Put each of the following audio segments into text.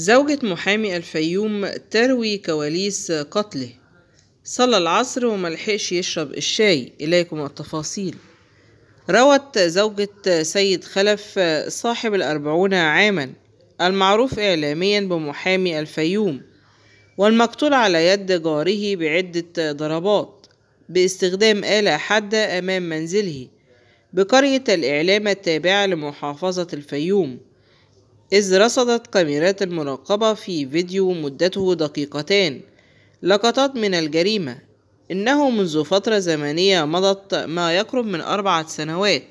زوجة محامي الفيوم تروي كواليس قتله صلى العصر وملحقش يشرب الشاي إليكم التفاصيل روت زوجة سيد خلف صاحب الأربعون عاما المعروف إعلاميا بمحامي الفيوم والمقتول على يد جاره بعدة ضربات باستخدام آلة حادة أمام منزله بقرية الإعلام التابعة لمحافظة الفيوم إذ رصدت كاميرات المراقبة في فيديو مدته دقيقتان لقطات من الجريمة إنه منذ فترة زمنية مضت ما يقرب من أربعة سنوات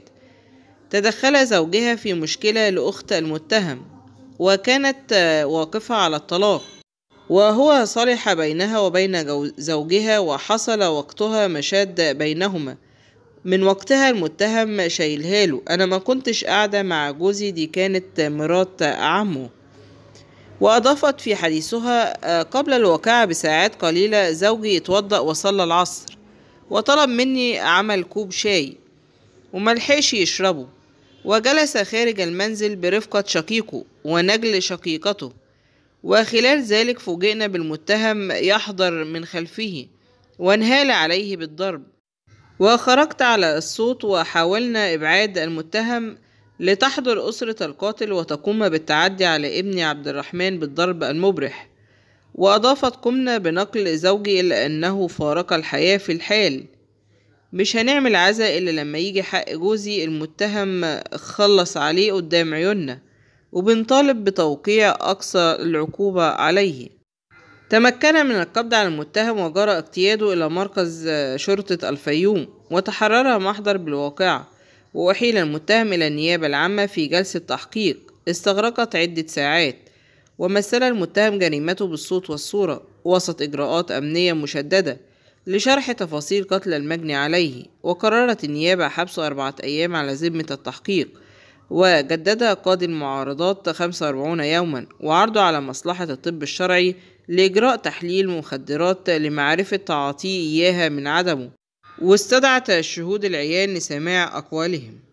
تدخل زوجها في مشكلة لأخت المتهم وكانت واقفة على الطلاق وهو صلح بينها وبين زوجها وحصل وقتها مشاد بينهما من وقتها المتهم شايلها له انا ما كنتش قاعدة مع جوزي دي كانت مرات عمه وأضافت في حديثها آه، قبل الواقعة بساعات قليلة زوجي اتوضأ وصلى العصر وطلب مني عمل كوب شاي وملحقش يشربه وجلس خارج المنزل برفقة شقيقه ونجل شقيقته وخلال ذلك فوجئنا بالمتهم يحضر من خلفه وانهال عليه بالضرب وخرجت على الصوت وحاولنا إبعاد المتهم لتحضر أسرة القاتل وتقوم بالتعدي على ابني عبد الرحمن بالضرب المبرح وأضافت قمنا بنقل زوجي إلا أنه فارق الحياة في الحال مش هنعمل عزاء إلا لما يجي حق جوزي المتهم خلص عليه قدام عيوننا وبنطالب بتوقيع أقصى العقوبة عليه تمكن من القبض على المتهم وجرى اقتياده إلى مركز آه، شرطة الفيوم وتحرر محضر بالواقعة وأحيل المتهم إلى النيابة العامة في جلسة تحقيق استغرقت عدة ساعات ومثل المتهم جريمته بالصوت والصورة وسط إجراءات أمنية مشددة لشرح تفاصيل قتل المجني عليه وقررت النيابة حبسه أربعة أيام على ذمة التحقيق وجدد قاضي المعارضات 45 يوما وعرضه على مصلحة الطب الشرعي لإجراء تحليل مخدرات لمعرفة تعاطيه إياها من عدمه واستدعت شهود العيان لسماع أقوالهم